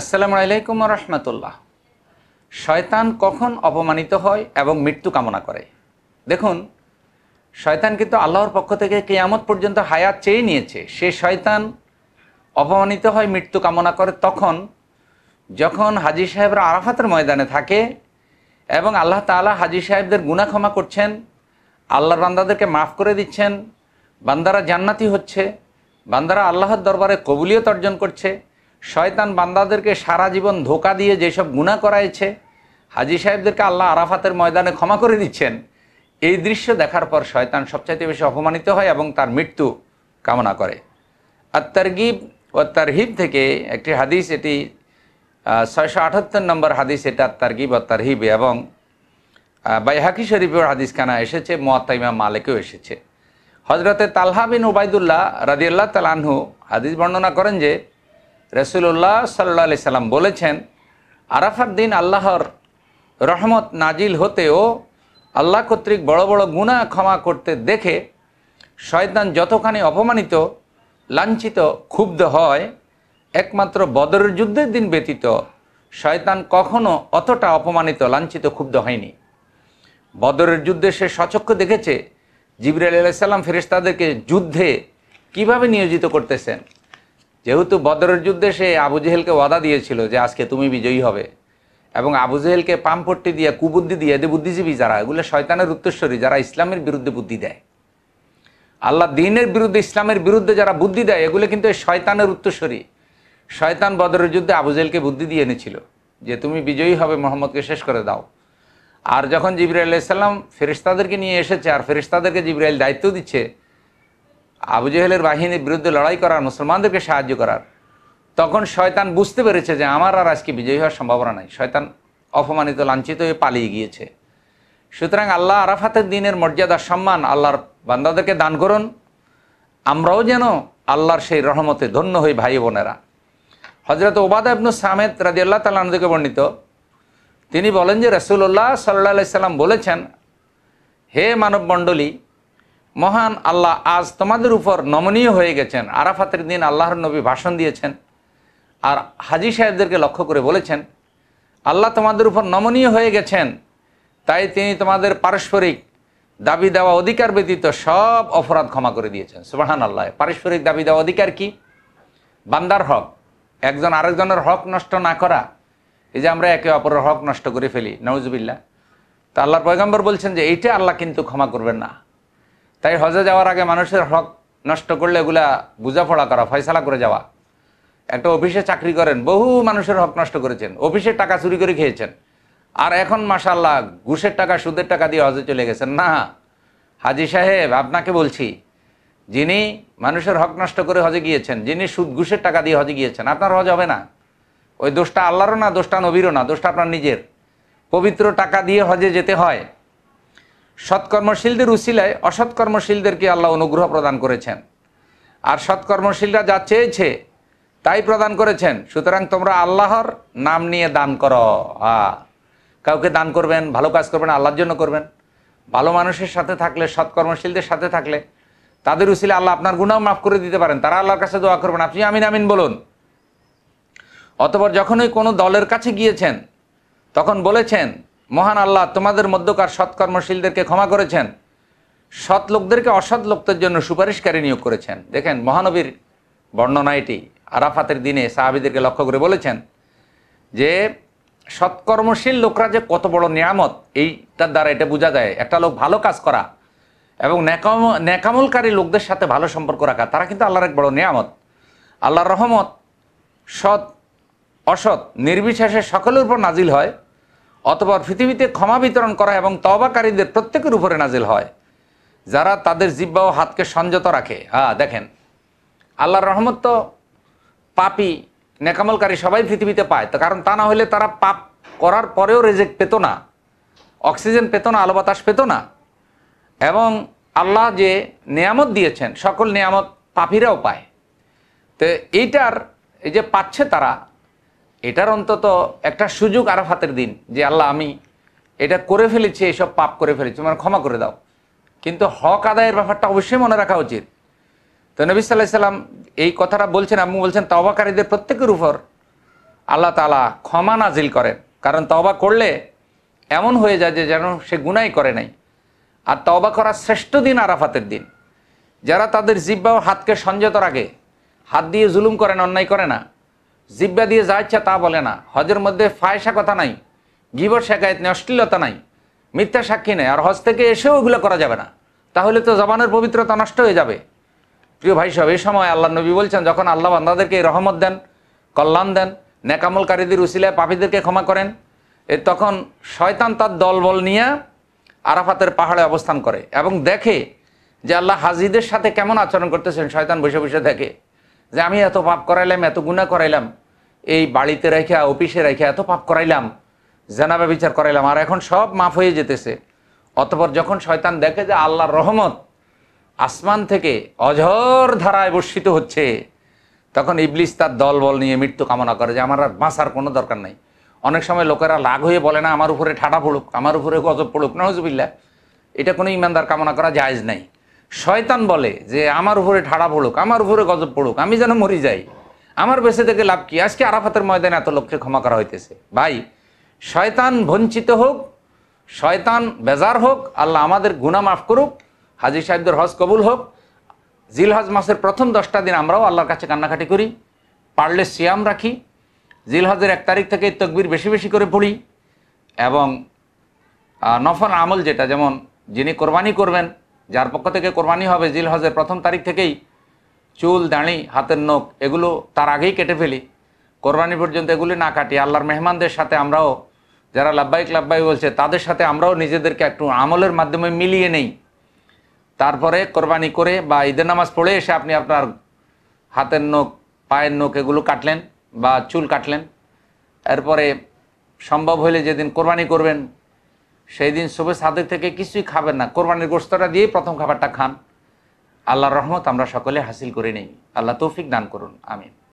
আসসালামু আলাইকুম রহমতুল্লাহ শয়তান কখন অপমানিত হয় এবং মৃত্যু কামনা করে দেখুন শয়তান কিন্তু আল্লাহর পক্ষ থেকে কেয়ামত পর্যন্ত হায়াত চেয়ে নিয়েছে সে শয়তান অপমানিত হয় মৃত্যু কামনা করে তখন যখন হাজি সাহেবরা আরাফাতের ময়দানে থাকে এবং আল্লাহ তালা হাজি সাহেবদের গুণা ক্ষমা করছেন আল্লাহর বান্দাদেরকে মাফ করে দিচ্ছেন বান্দারা জান্নাতি হচ্ছে বান্দারা আল্লাহর দরবারে কবুলিয়ত অর্জন করছে শয়তান বান্দাদেরকে সারা জীবন ধোকা দিয়ে যেসব গুণা করাইছে হাজি সাহেবদেরকে আল্লাহ আরাফাতের ময়দানে ক্ষমা করে দিচ্ছেন এই দৃশ্য দেখার পর শয়তান সবচাইতে বেশি অপমানিত হয় এবং তার মৃত্যু কামনা করে আর তারগিব ও তারহিব থেকে একটি হাদিস এটি ছয়শো আটাত্তর নম্বর হাদিস এটা তারগিব ও তারহিব এবং বাইহাকি শরীফের হাদিস কানা এসেছে মোয়াত্তাইমা মালেকেও এসেছে হজরতে তালহা বিন ওবায়দুল্লাহ রাজিউল্লাহ তালাহু হাদিস বর্ণনা করেন যে রসুল্লাহ সাল্লা আলি সাল্লাম বলেছেন আরাফার দিন আল্লাহর রহমত নাজিল হতেও আল্লাহ কর্তৃক বড় বড় গুণা ক্ষমা করতে দেখে শয়তান যতখানি অপমানিত লাঞ্ছিত ক্ষুব্ধ হয় একমাত্র বদরের যুদ্ধের দিন ব্যতীত শয়তান কখনো অতটা অপমানিত লাঞ্ছিত ক্ষুব্ধ হয়নি বদরের যুদ্ধে সে সচক্ষ দেখেছে জিবরাল আলাইসাল্লাম ফেরেস্তাদেরকে যুদ্ধে কিভাবে নিয়োজিত করতেছেন যেহেতু বদরের যুদ্ধে সে আবু জেহেলকে ওয়াদা দিয়েছিল যে আজকে তুমি বিজয়ী হবে এবং আবু জেহেলকে দিয়ে কুবুদ্ধি দিয়ে এদের বুদ্ধিজীবী যারা এগুলো শয়তানের উত্তরস্বরী যারা ইসলামের বিরুদ্ধে বুদ্ধি দেয় আল্লাহ দিনের বিরুদ্ধে ইসলামের বিরুদ্ধে যারা বুদ্ধি দেয় এগুলো কিন্তু শয়তানের উত্তরস্বরী শয়তান বদরের যুদ্ধে আবু জেহেলকে বুদ্ধি দিয়ে এনেছিল যে তুমি বিজয়ী হবে মোহাম্মদকে শেষ করে দাও আর যখন জিবরাইল আলাইসাল্লাম ফেরিস্তাদেরকে নিয়ে এসেছে আর ফেরিস্তাদেরকে জিবরাইল দায়িত্ব দিচ্ছে আবু জেহেলের বাহিনীর বিরুদ্ধে লড়াই করার মুসলমানদেরকে সাহায্য করার তখন শয়তান বুঝতে পেরেছে যে আমার আর আজকে বিজয়ী হওয়ার সম্ভাবনা নাই শয়তান অপমানিত লাঞ্ছিত হয়ে পালিয়ে গিয়েছে সুতরাং আল্লাহ আরাফাতের দিনের মর্যাদা সম্মান আল্লাহর বান্দাদেরকে দান করুন আমরাও যেন আল্লাহর সেই রহমতে ধন্য হই ভাই বোনেরা হজরত ওবাদ আবনু সামেদ রাজি আল্লাহ তাল্লাহকে বর্ণিত তিনি বলেন যে রসুল্লাহ সাল্লাহ সাল্লাম বলেছেন হে মানব মণ্ডলী মহান আল্লাহ আজ তোমাদের উপর নমনীয় হয়ে গেছেন আরাফাতের দিন আল্লাহর নবী ভাষণ দিয়েছেন আর হাজি সাহেবদেরকে লক্ষ্য করে বলেছেন আল্লাহ তোমাদের উপর নমনীয় হয়ে গেছেন তাই তিনি তোমাদের পারস্পরিক দাবি দেওয়া অধিকার ব্যতীত সব অপরাধ ক্ষমা করে দিয়েছেন সুবাহান আল্লাহ পারস্পরিক দাবি দেওয়া অধিকার কি বান্দার হক একজন আরেকজনের হক নষ্ট না করা এই যে আমরা একে অপরের হক নষ্ট করে ফেলি নওয়াজবিল্লা তা আল্লাহর পয়গম্বর বলছেন যে এইটা আল্লাহ কিন্তু ক্ষমা করবেন না তাই হজে যাওয়ার আগে মানুষের হক নষ্ট করলে এগুলা বুঝাপড়া করা ফয়সালা করে যাওয়া একটা অফিসে চাকরি করেন বহু মানুষের হক নষ্ট করেছেন অফিসের টাকা চুরি করে খেয়েছেন আর এখন মাসাল্লাহ ঘুষের টাকা সুদের টাকা দিয়ে হজে চলে গেছেন না হাজি সাহেব আপনাকে বলছি যিনি মানুষের হক নষ্ট করে হজে গিয়েছেন যিনি সুদ ঘুষের টাকা দিয়ে হজে গিয়েছেন আপনার হজ হবে না ওই দোষটা আল্লাহরও না দোষটা নবীরও না দোষটা আপনার নিজের পবিত্র টাকা দিয়ে হজে যেতে হয় সৎকর্মশীলদের উসিলায় অসৎকর্মশীলদেরকে আল্লাহ অনুগ্রহ প্রদান করেছেন আর সৎকর্মশীলরা যা চেয়েছে তাই প্রদান করেছেন সুতরাং তোমরা আল্লাহর নাম নিয়ে দান করো হ্যাঁ কাউকে দান করবেন ভালো কাজ করবেন আল্লাহর জন্য করবেন ভালো মানুষের সাথে থাকলে সৎকর্মশীলদের সাথে থাকলে তাদের উসিলে আল্লাহ আপনার গুণাও মাফ করে দিতে পারেন তারা আল্লাহর কাছে দোয়া করবেন আপনি আমিন আমিন বলুন অতপর যখনই কোনো দলের কাছে গিয়েছেন তখন বলেছেন মহান আল্লাহ তোমাদের মধ্যকার সৎকর্মশীলদেরকে ক্ষমা করেছেন সৎ লোকদেরকে অসৎ লোকদের জন্য সুপারিশকারী নিয়োগ করেছেন দেখেন মহানবীর বর্ণনা এটি আরাফাতের দিনে সাহাবিদেরকে লক্ষ্য করে বলেছেন যে সৎকর্মশীল লোকরা যে কত বড় নিয়ামত এইটার দ্বারা এটা বোঝা যায় একটা লোক ভালো কাজ করা এবং ন্যাকাম ন্যাকামলকারী লোকদের সাথে ভালো সম্পর্ক রাখা তারা কিন্তু আল্লাহর এক বড় নিয়ামত আল্লাহর রহমত সৎ অসৎ নির্বিশেষে সকলের উপর নাজিল হয় অতপর পৃথিবীতে ক্ষমা বিতরণ করা এবং তবাকারীদের প্রত্যেকের উপরে নাজিল হয় যারা তাদের জিব্বা ও হাতকে সংযত রাখে হ্যাঁ দেখেন আল্লাহর রহমত তো পাপি নেকামলকারী সবাই পৃথিবীতে পায় তো কারণ তা না হলে তারা পাপ করার পরেও রেজেক্ট পেত না অক্সিজেন পেত না আলো বাতাস পেত না এবং আল্লাহ যে নিয়ামত দিয়েছেন সকল নিয়ামত পাপিরাও পায় তো এইটার এই যে পাচ্ছে তারা এটার অন্তত একটা সুযোগ আরাফাতের দিন যে আল্লাহ আমি এটা করে ফেলেছি এসব পাপ করে ফেলেছি তোমার ক্ষমা করে দাও কিন্তু হক আদায়ের ব্যাপারটা অবশ্যই মনে রাখা উচিত তো নবী সাল্লাহ সাল্লাম এই কথাটা বলছেন আম্মু বলছেন তবাকারীদের প্রত্যেকের উপর আল্লাহ তালা ক্ষমা নাজিল করেন কারণ তবা করলে এমন হয়ে যায় যে যেন সে গুনাই করে নাই আর তবা করার শ্রেষ্ঠ দিন আরাফাতের দিন যারা তাদের জিব্বা ও হাতকে সংযত রাখে হাত দিয়ে জুলুম করেন অন্যায় করে না জিব্বা দিয়ে যা ইচ্ছা তা বলে না হজের মধ্যে ফায়সা কথা নাই গিবর শেখায়ত নেই অশ্লীলতা নাই মিথ্যা সাক্ষী নেই আর হজ থেকে এসেও ওগুলো করা যাবে না তাহলে তো জবানের পবিত্রতা নষ্ট হয়ে যাবে প্রিয় ভাই সব এই সময় আল্লাহ নবী বলছেন যখন আল্লাহ বান্দাদেরকে রহমত দেন কল্যাণ দেন নেকামলকারীদের উসিলায় পাপীদেরকে ক্ষমা করেন এ তখন শয়তান তার দলবল নিয়ে আরাফাতের পাহাড়ে অবস্থান করে এবং দেখে যে আল্লাহ হাজিদের সাথে কেমন আচরণ করতেছেন শয়তান বসে বসে দেখে যে আমি এত পাপ করাইলাম এত গুণা করাইলাম এই বাড়িতে রেখা অফিসে রেখা এত পাপ করাইলাম জেনাবা বিচার করাইলাম আর এখন সব মাফ হয়ে যেতেছে অতপর যখন শয়তান দেখে যে আল্লাহর রহমত আসমান থেকে অঝর ধারায় বর্ষিত হচ্ছে তখন ইবলিস তার দলবল নিয়ে মৃত্যু কামনা করে যে আমার আর বাঁচার কোনো দরকার নাই অনেক সময় লোকেরা লাগ হয়ে বলে না আমার উপরে ঠাটা পড়ুক আমার উপরে গজব পড়ুক নজবিল্লা এটা কোনো ইমানদার কামনা করা জায়জ নাই শয়তান বলে যে আমার উপরে ঠাড়া পড়ুক আমার উপরে গজব পড়ুক আমি যেন মরি যাই আমার বেঁচে থেকে লাভ কি আজকে আরাফাতের ময়দানে এত লক্ষ্যে ক্ষমা করা হইতেছে ভাই শয়তান বঞ্চিত হোক শয়তান বেজার হোক আল্লাহ আমাদের গুণা মাফ করুক হাজির সাহেবদের হজ কবুল হোক জিলহজ মাসের প্রথম দশটা দিন আমরাও আল্লাহর কাছে কান্নাকাটি করি পারলে সিয়াম রাখি জিলহজের এক তারিখ থেকে তকবির বেশি বেশি করে পড়ি এবং নফল আমল যেটা যেমন যিনি কোরবানি করবেন যার পক্ষ থেকে কোরবানি হবে জিল হজের প্রথম তারিখ থেকেই চুল দাঁড়ি হাতের নখ এগুলো তার আগেই কেটে ফেলি কোরবানি পর্যন্ত এগুলি না কাটি আল্লাহর মেহমানদের সাথে আমরাও যারা লাভবাহিক লাভবাই বলছে তাদের সাথে আমরাও নিজেদেরকে একটু আমলের মাধ্যমে মিলিয়ে নেই তারপরে কোরবানি করে বা ঈদের নামাজ পড়ে এসে আপনি আপনার হাতের নখ পায়ের নখ এগুলো কাটলেন বা চুল কাটলেন এরপরে সম্ভব হলে যেদিন কোরবানি করবেন সেই দিন শুভে সাদেক থেকে কিছুই খাবেন না কোরবানির গোস্তটা দিয়ে প্রথম খাবারটা খান আল্লাহর রহমত আমরা সকলে হাসিল করে নেই আল্লাহ তৌফিক দান করুন আমিন